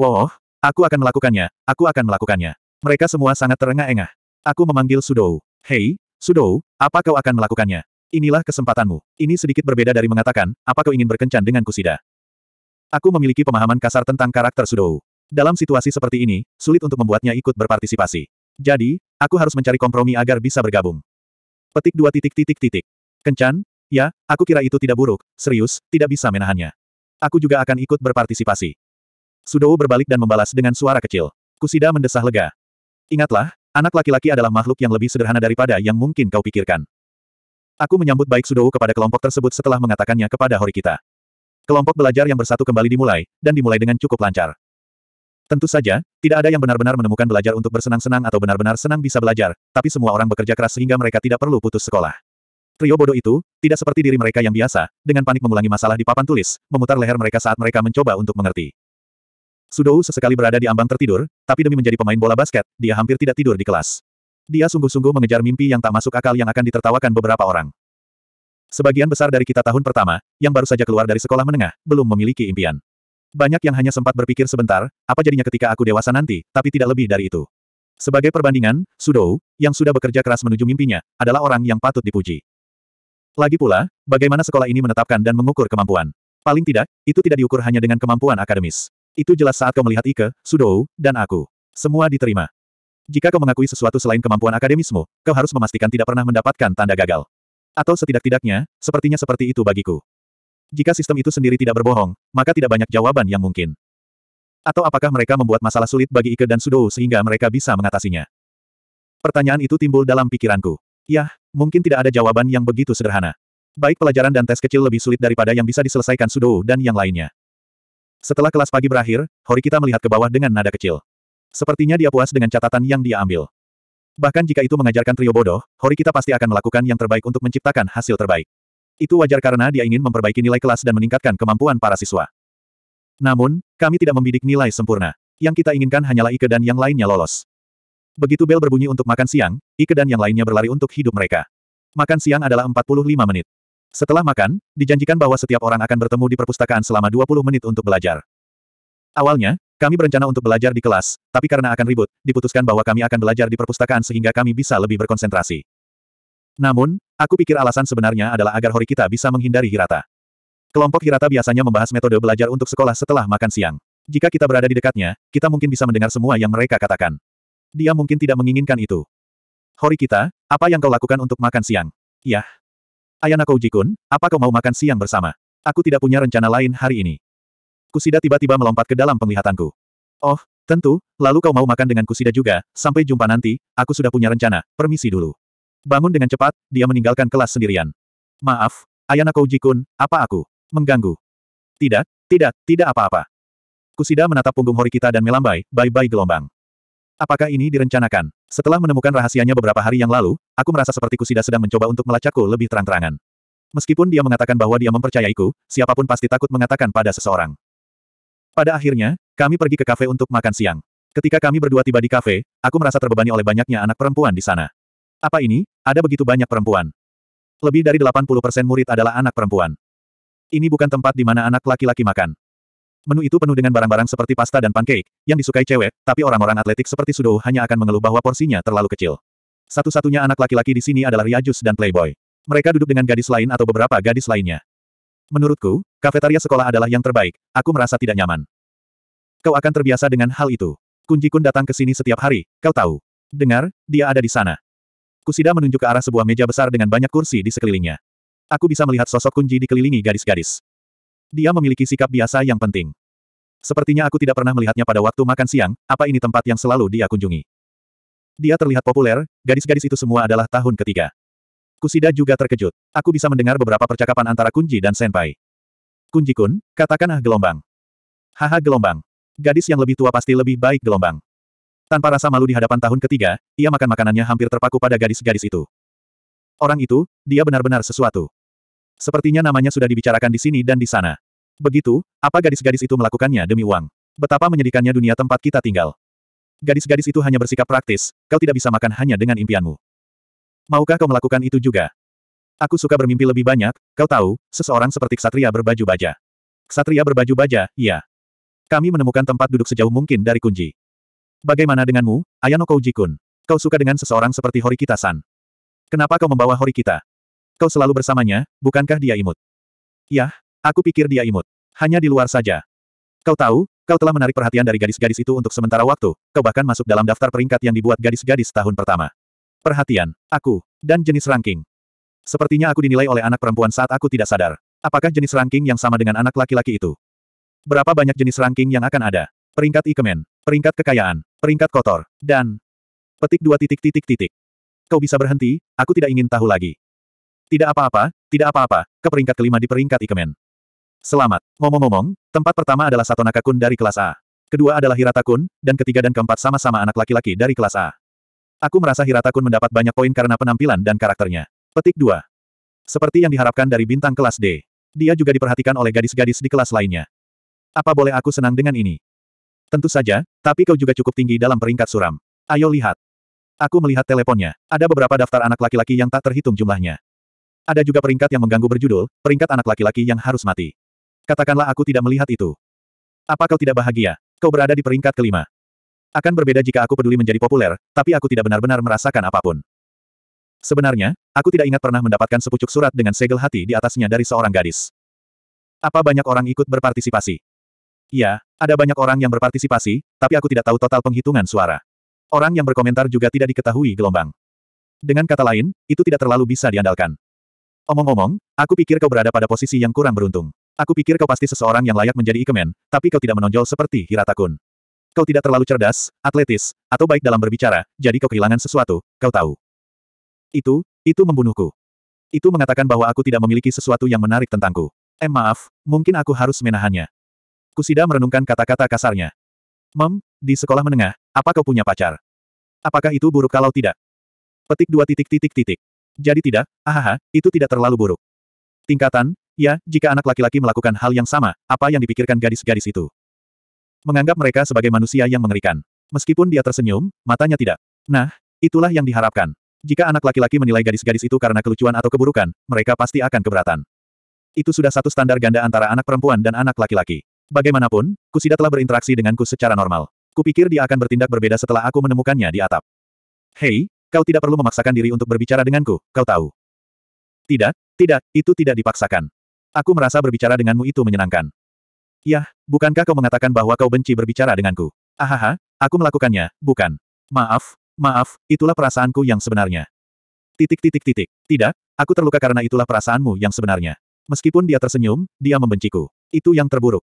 Oh, aku akan melakukannya, aku akan melakukannya. Mereka semua sangat terengah-engah. Aku memanggil Sudou. Hei, Sudou, apa kau akan melakukannya? Inilah kesempatanmu. Ini sedikit berbeda dari mengatakan, apa kau ingin berkencan dengan Kusida? Aku memiliki pemahaman kasar tentang karakter Sudou. Dalam situasi seperti ini, sulit untuk membuatnya ikut berpartisipasi. Jadi, aku harus mencari kompromi agar bisa bergabung. Petik dua titik titik titik. Kencan? Ya, aku kira itu tidak buruk, serius, tidak bisa menahannya. Aku juga akan ikut berpartisipasi. Sudou berbalik dan membalas dengan suara kecil. Kusida mendesah lega. Ingatlah, anak laki-laki adalah makhluk yang lebih sederhana daripada yang mungkin kau pikirkan. Aku menyambut baik Sudou kepada kelompok tersebut setelah mengatakannya kepada Horikita. Kelompok belajar yang bersatu kembali dimulai, dan dimulai dengan cukup lancar. Tentu saja, tidak ada yang benar-benar menemukan belajar untuk bersenang-senang atau benar-benar senang bisa belajar, tapi semua orang bekerja keras sehingga mereka tidak perlu putus sekolah. Trio bodoh itu, tidak seperti diri mereka yang biasa, dengan panik mengulangi masalah di papan tulis, memutar leher mereka saat mereka mencoba untuk mengerti. Sudou sesekali berada di ambang tertidur, tapi demi menjadi pemain bola basket, dia hampir tidak tidur di kelas. Dia sungguh-sungguh mengejar mimpi yang tak masuk akal yang akan ditertawakan beberapa orang. Sebagian besar dari kita tahun pertama, yang baru saja keluar dari sekolah menengah, belum memiliki impian. Banyak yang hanya sempat berpikir sebentar, apa jadinya ketika aku dewasa nanti, tapi tidak lebih dari itu. Sebagai perbandingan, Sudou, yang sudah bekerja keras menuju mimpinya, adalah orang yang patut dipuji. Lagi pula, bagaimana sekolah ini menetapkan dan mengukur kemampuan? Paling tidak, itu tidak diukur hanya dengan kemampuan akademis. Itu jelas saat kau melihat Ike, Sudou, dan aku. Semua diterima. Jika kau mengakui sesuatu selain kemampuan akademismu, kau harus memastikan tidak pernah mendapatkan tanda gagal. Atau setidak-tidaknya, sepertinya seperti itu bagiku. Jika sistem itu sendiri tidak berbohong, maka tidak banyak jawaban yang mungkin. Atau apakah mereka membuat masalah sulit bagi Ike dan Sudou sehingga mereka bisa mengatasinya? Pertanyaan itu timbul dalam pikiranku. Yah, mungkin tidak ada jawaban yang begitu sederhana. Baik pelajaran dan tes kecil lebih sulit daripada yang bisa diselesaikan Sudou dan yang lainnya. Setelah kelas pagi berakhir, Horikita melihat ke bawah dengan nada kecil. Sepertinya dia puas dengan catatan yang dia ambil. Bahkan jika itu mengajarkan trio bodoh, Horikita pasti akan melakukan yang terbaik untuk menciptakan hasil terbaik. Itu wajar karena dia ingin memperbaiki nilai kelas dan meningkatkan kemampuan para siswa. Namun, kami tidak membidik nilai sempurna. Yang kita inginkan hanyalah Ike dan yang lainnya lolos. Begitu bel berbunyi untuk makan siang, Ike dan yang lainnya berlari untuk hidup mereka. Makan siang adalah 45 menit. Setelah makan, dijanjikan bahwa setiap orang akan bertemu di perpustakaan selama 20 menit untuk belajar. Awalnya, kami berencana untuk belajar di kelas, tapi karena akan ribut, diputuskan bahwa kami akan belajar di perpustakaan sehingga kami bisa lebih berkonsentrasi. Namun, aku pikir alasan sebenarnya adalah agar Hori kita bisa menghindari Hirata. Kelompok Hirata biasanya membahas metode belajar untuk sekolah setelah makan siang. Jika kita berada di dekatnya, kita mungkin bisa mendengar semua yang mereka katakan. Dia mungkin tidak menginginkan itu. Hori kita, apa yang kau lakukan untuk makan siang? Yah, Ayana Koujikun, apa kau mau makan siang bersama? Aku tidak punya rencana lain hari ini. Kusida tiba-tiba melompat ke dalam penglihatanku. Oh, tentu, lalu kau mau makan dengan Kusida juga, sampai jumpa nanti, aku sudah punya rencana, permisi dulu. Bangun dengan cepat, dia meninggalkan kelas sendirian. Maaf, Ayana Koujikun, apa aku? Mengganggu. Tidak, tidak, tidak apa-apa. Kusida menatap punggung Horikita dan melambai, bye-bye gelombang. Apakah ini direncanakan? Setelah menemukan rahasianya beberapa hari yang lalu, aku merasa seperti kusida sedang mencoba untuk melacakku lebih terang-terangan. Meskipun dia mengatakan bahwa dia mempercayaiku, siapapun pasti takut mengatakan pada seseorang. Pada akhirnya, kami pergi ke kafe untuk makan siang. Ketika kami berdua tiba di kafe, aku merasa terbebani oleh banyaknya anak perempuan di sana. Apa ini? Ada begitu banyak perempuan. Lebih dari 80% murid adalah anak perempuan. Ini bukan tempat di mana anak laki-laki makan. Menu itu penuh dengan barang-barang seperti pasta dan pancake, yang disukai cewek, tapi orang-orang atletik seperti Sudou hanya akan mengeluh bahwa porsinya terlalu kecil. Satu-satunya anak laki-laki di sini adalah Riajus dan Playboy. Mereka duduk dengan gadis lain atau beberapa gadis lainnya. Menurutku, kafetaria sekolah adalah yang terbaik, aku merasa tidak nyaman. Kau akan terbiasa dengan hal itu. Kunji Kun datang ke sini setiap hari, kau tahu. Dengar, dia ada di sana. Kusida menunjuk ke arah sebuah meja besar dengan banyak kursi di sekelilingnya. Aku bisa melihat sosok Kunji dikelilingi gadis-gadis. Dia memiliki sikap biasa yang penting. Sepertinya aku tidak pernah melihatnya pada waktu makan siang, apa ini tempat yang selalu dia kunjungi. Dia terlihat populer, gadis-gadis itu semua adalah tahun ketiga. Kusida juga terkejut. Aku bisa mendengar beberapa percakapan antara Kunji dan Senpai. Kunji Kun, katakanlah gelombang. Haha gelombang. Gadis yang lebih tua pasti lebih baik gelombang. Tanpa rasa malu di hadapan tahun ketiga, ia makan makanannya hampir terpaku pada gadis-gadis itu. Orang itu, dia benar-benar sesuatu. Sepertinya namanya sudah dibicarakan di sini dan di sana. Begitu, apa gadis-gadis itu melakukannya demi uang? Betapa menyedihkannya dunia tempat kita tinggal. Gadis-gadis itu hanya bersikap praktis, kau tidak bisa makan hanya dengan impianmu. Maukah kau melakukan itu juga? Aku suka bermimpi lebih banyak, kau tahu, seseorang seperti ksatria berbaju baja. Ksatria berbaju baja, iya. Kami menemukan tempat duduk sejauh mungkin dari kunci. Bagaimana denganmu, Ayano Koujikun? Kau suka dengan seseorang seperti Horikita-san. Kenapa kau membawa Horikita? Kau selalu bersamanya, bukankah dia imut? Yah, aku pikir dia imut. Hanya di luar saja. Kau tahu, kau telah menarik perhatian dari gadis-gadis itu untuk sementara waktu, kau bahkan masuk dalam daftar peringkat yang dibuat gadis-gadis tahun pertama. Perhatian, aku, dan jenis ranking. Sepertinya aku dinilai oleh anak perempuan saat aku tidak sadar. Apakah jenis ranking yang sama dengan anak laki-laki itu? Berapa banyak jenis ranking yang akan ada? Peringkat ikemen, peringkat kekayaan, peringkat kotor, dan... Petik dua titik titik titik. Kau bisa berhenti, aku tidak ingin tahu lagi. Tidak apa-apa, tidak apa-apa, ke peringkat kelima di peringkat ikemen. Selamat. Ngomong-ngomong, tempat pertama adalah Satonaka Kun dari kelas A. Kedua adalah Hirata Kun, dan ketiga dan keempat sama-sama anak laki-laki dari kelas A. Aku merasa Hirata Kun mendapat banyak poin karena penampilan dan karakternya. Petik 2. Seperti yang diharapkan dari bintang kelas D. Dia juga diperhatikan oleh gadis-gadis di kelas lainnya. Apa boleh aku senang dengan ini? Tentu saja, tapi kau juga cukup tinggi dalam peringkat suram. Ayo lihat. Aku melihat teleponnya. Ada beberapa daftar anak laki-laki yang tak terhitung jumlahnya. Ada juga peringkat yang mengganggu berjudul, peringkat anak laki-laki yang harus mati. Katakanlah aku tidak melihat itu. Apa kau tidak bahagia? Kau berada di peringkat kelima. Akan berbeda jika aku peduli menjadi populer, tapi aku tidak benar-benar merasakan apapun. Sebenarnya, aku tidak ingat pernah mendapatkan sepucuk surat dengan segel hati di atasnya dari seorang gadis. Apa banyak orang ikut berpartisipasi? Ya, ada banyak orang yang berpartisipasi, tapi aku tidak tahu total penghitungan suara. Orang yang berkomentar juga tidak diketahui gelombang. Dengan kata lain, itu tidak terlalu bisa diandalkan. Omong-omong, aku pikir kau berada pada posisi yang kurang beruntung. Aku pikir kau pasti seseorang yang layak menjadi ikemen, tapi kau tidak menonjol seperti Hirata-kun. Kau tidak terlalu cerdas, atletis, atau baik dalam berbicara, jadi kau kehilangan sesuatu, kau tahu. Itu, itu membunuhku. Itu mengatakan bahwa aku tidak memiliki sesuatu yang menarik tentangku. Eh maaf, mungkin aku harus menahannya. Kusida merenungkan kata-kata kasarnya. Mem, di sekolah menengah, apa kau punya pacar? Apakah itu buruk kalau tidak? Petik dua titik titik titik. Jadi tidak, ahaha, itu tidak terlalu buruk. Tingkatan, Ya, jika anak laki-laki melakukan hal yang sama, apa yang dipikirkan gadis-gadis itu? Menganggap mereka sebagai manusia yang mengerikan. Meskipun dia tersenyum, matanya tidak. Nah, itulah yang diharapkan. Jika anak laki-laki menilai gadis-gadis itu karena kelucuan atau keburukan, mereka pasti akan keberatan. Itu sudah satu standar ganda antara anak perempuan dan anak laki-laki. Bagaimanapun, Kusida telah berinteraksi denganku secara normal. Kupikir dia akan bertindak berbeda setelah aku menemukannya di atap. Hei, kau tidak perlu memaksakan diri untuk berbicara denganku, kau tahu. Tidak, tidak, itu tidak dipaksakan. Aku merasa berbicara denganmu itu menyenangkan. Yah, bukankah kau mengatakan bahwa kau benci berbicara denganku? Ahaha, aku melakukannya, bukan. Maaf, maaf, itulah perasaanku yang sebenarnya. Titik titik titik. Tidak, aku terluka karena itulah perasaanmu yang sebenarnya. Meskipun dia tersenyum, dia membenciku. Itu yang terburuk.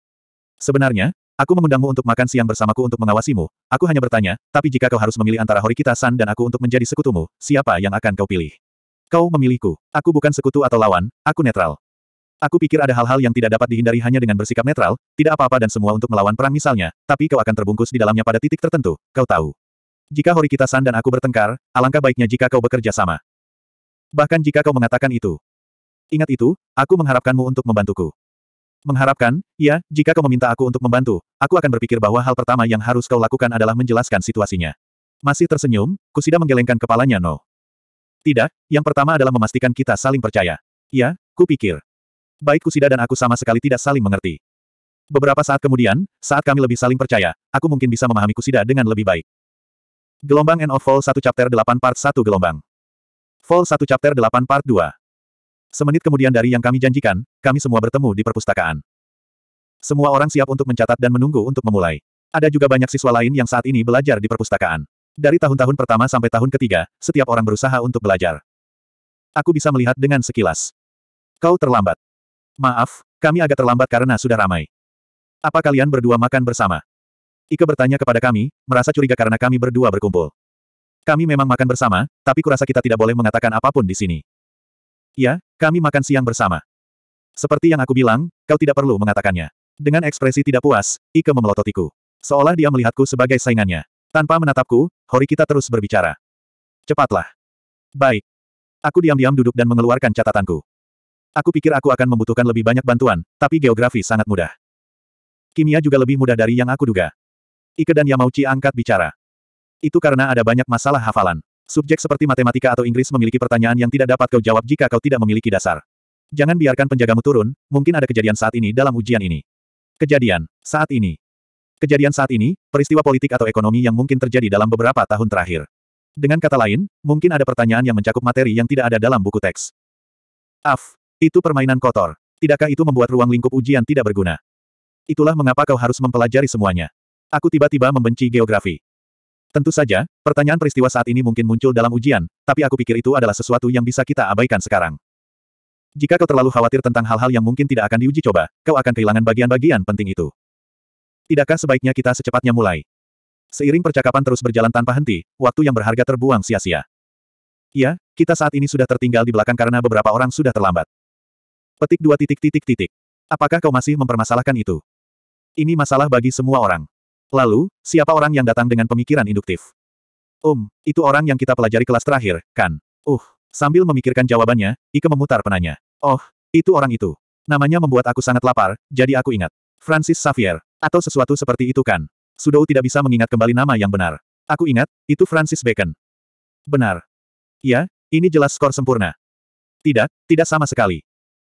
Sebenarnya, aku mengundangmu untuk makan siang bersamaku untuk mengawasimu. Aku hanya bertanya, tapi jika kau harus memilih antara Horikita-san dan aku untuk menjadi sekutumu, siapa yang akan kau pilih? Kau memilihku. Aku bukan sekutu atau lawan, aku netral. Aku pikir ada hal-hal yang tidak dapat dihindari hanya dengan bersikap netral, tidak apa-apa dan semua untuk melawan perang misalnya, tapi kau akan terbungkus di dalamnya pada titik tertentu, kau tahu. Jika kita san dan aku bertengkar, alangkah baiknya jika kau bekerja sama. Bahkan jika kau mengatakan itu. Ingat itu, aku mengharapkanmu untuk membantuku. Mengharapkan, ya, jika kau meminta aku untuk membantu, aku akan berpikir bahwa hal pertama yang harus kau lakukan adalah menjelaskan situasinya. Masih tersenyum, Kusida menggelengkan kepalanya no. Tidak, yang pertama adalah memastikan kita saling percaya. Ya, kupikir. Baik Kusida dan aku sama sekali tidak saling mengerti. Beberapa saat kemudian, saat kami lebih saling percaya, aku mungkin bisa memahami Kusida dengan lebih baik. Gelombang End of Fall 1 Chapter 8 Part 1 Gelombang Fall 1 Chapter 8 Part 2 Semenit kemudian dari yang kami janjikan, kami semua bertemu di perpustakaan. Semua orang siap untuk mencatat dan menunggu untuk memulai. Ada juga banyak siswa lain yang saat ini belajar di perpustakaan. Dari tahun-tahun pertama sampai tahun ketiga, setiap orang berusaha untuk belajar. Aku bisa melihat dengan sekilas. Kau terlambat. Maaf, kami agak terlambat karena sudah ramai. Apa kalian berdua makan bersama? Ike bertanya kepada kami, merasa curiga karena kami berdua berkumpul. Kami memang makan bersama, tapi kurasa kita tidak boleh mengatakan apapun di sini. Ya, kami makan siang bersama. Seperti yang aku bilang, kau tidak perlu mengatakannya. Dengan ekspresi tidak puas, Ike memelototiku. Seolah dia melihatku sebagai saingannya. Tanpa menatapku, Hori kita terus berbicara. Cepatlah. Baik. Aku diam-diam duduk dan mengeluarkan catatanku. Aku pikir aku akan membutuhkan lebih banyak bantuan, tapi geografi sangat mudah. Kimia juga lebih mudah dari yang aku duga. Ike dan Yamauchi angkat bicara. Itu karena ada banyak masalah hafalan. Subjek seperti matematika atau Inggris memiliki pertanyaan yang tidak dapat kau jawab jika kau tidak memiliki dasar. Jangan biarkan penjagamu turun, mungkin ada kejadian saat ini dalam ujian ini. Kejadian, saat ini. Kejadian saat ini, peristiwa politik atau ekonomi yang mungkin terjadi dalam beberapa tahun terakhir. Dengan kata lain, mungkin ada pertanyaan yang mencakup materi yang tidak ada dalam buku teks. Af, itu permainan kotor. Tidakkah itu membuat ruang lingkup ujian tidak berguna? Itulah mengapa kau harus mempelajari semuanya. Aku tiba-tiba membenci geografi. Tentu saja, pertanyaan peristiwa saat ini mungkin muncul dalam ujian, tapi aku pikir itu adalah sesuatu yang bisa kita abaikan sekarang. Jika kau terlalu khawatir tentang hal-hal yang mungkin tidak akan diuji coba, kau akan kehilangan bagian-bagian penting itu. Tidakkah sebaiknya kita secepatnya mulai? Seiring percakapan terus berjalan tanpa henti, waktu yang berharga terbuang sia-sia. Ya, kita saat ini sudah tertinggal di belakang karena beberapa orang sudah terlambat. Petik dua titik titik titik. Apakah kau masih mempermasalahkan itu? Ini masalah bagi semua orang. Lalu, siapa orang yang datang dengan pemikiran induktif? Um, itu orang yang kita pelajari kelas terakhir, kan? Uh, sambil memikirkan jawabannya, Ike memutar penanya. Oh, itu orang itu. Namanya membuat aku sangat lapar, jadi aku ingat. Francis Xavier, atau sesuatu seperti itu kan? Sudou tidak bisa mengingat kembali nama yang benar. Aku ingat, itu Francis Bacon. Benar. Ya, ini jelas skor sempurna. Tidak, tidak sama sekali.